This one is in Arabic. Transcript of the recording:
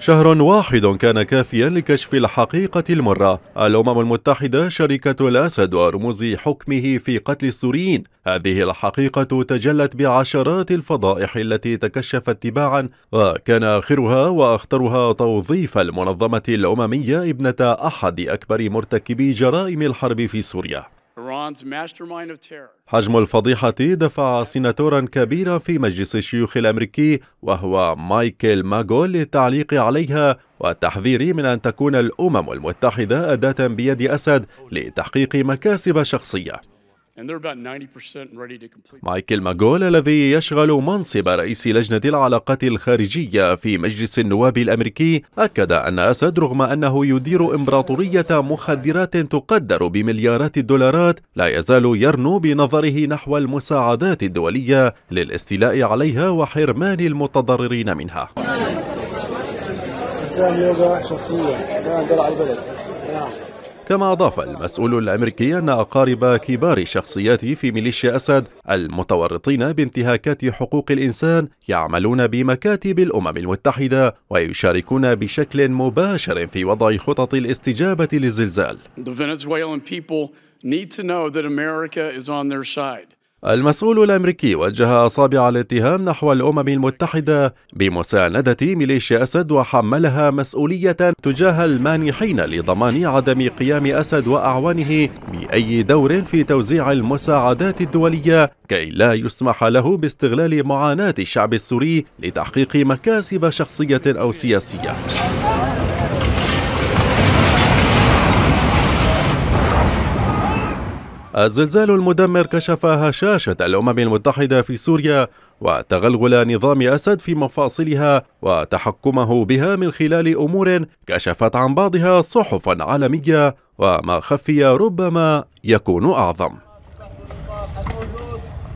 شهر واحد كان كافيا لكشف الحقيقة المرة الأمم المتحدة شركة الأسد ورموز حكمه في قتل السوريين هذه الحقيقة تجلت بعشرات الفضائح التي تكشفت تباعا وكان آخرها وأخطرها توظيف المنظمة الأممية ابنة أحد أكبر مرتكبي جرائم الحرب في سوريا حجم الفضيحة دفع سيناتورا كبيرا في مجلس الشيوخ الأمريكي وهو مايكل ماغول للتعليق عليها والتحذير من أن تكون الأمم المتحدة أداة بيد أسد لتحقيق مكاسب شخصية مايكل ماجول الذي يشغل منصب رئيس لجنة العلاقات الخارجية في مجلس النواب الأمريكي أكد أن أسد رغم أنه يدير إمبراطورية مخدرات تقدر بمليارات الدولارات لا يزال يرنو بنظره نحو المساعدات الدولية للاستيلاء عليها وحرمان المتضررين منها إنسان لا على البلد نعم. كما أضاف المسؤول الأمريكي أن أقارب كبار الشخصيات في ميليشيا أسد المتورطين بانتهاكات حقوق الإنسان يعملون بمكاتب الأمم المتحدة ويشاركون بشكل مباشر في وضع خطط الاستجابة للزلزال. The Venezuelan people need to know that America is on their side. المسؤول الامريكي وجه اصابع الاتهام نحو الامم المتحده بمسانده ميليشيا اسد وحملها مسؤوليه تجاه المانحين لضمان عدم قيام اسد واعوانه باي دور في توزيع المساعدات الدوليه كي لا يسمح له باستغلال معاناه الشعب السوري لتحقيق مكاسب شخصيه او سياسيه الزلزال المدمر كشف هشاشة الأمم المتحدة في سوريا وتغلغل نظام أسد في مفاصلها وتحكمه بها من خلال أمور كشفت عن بعضها صحفا عالمية وما خفي ربما يكون أعظم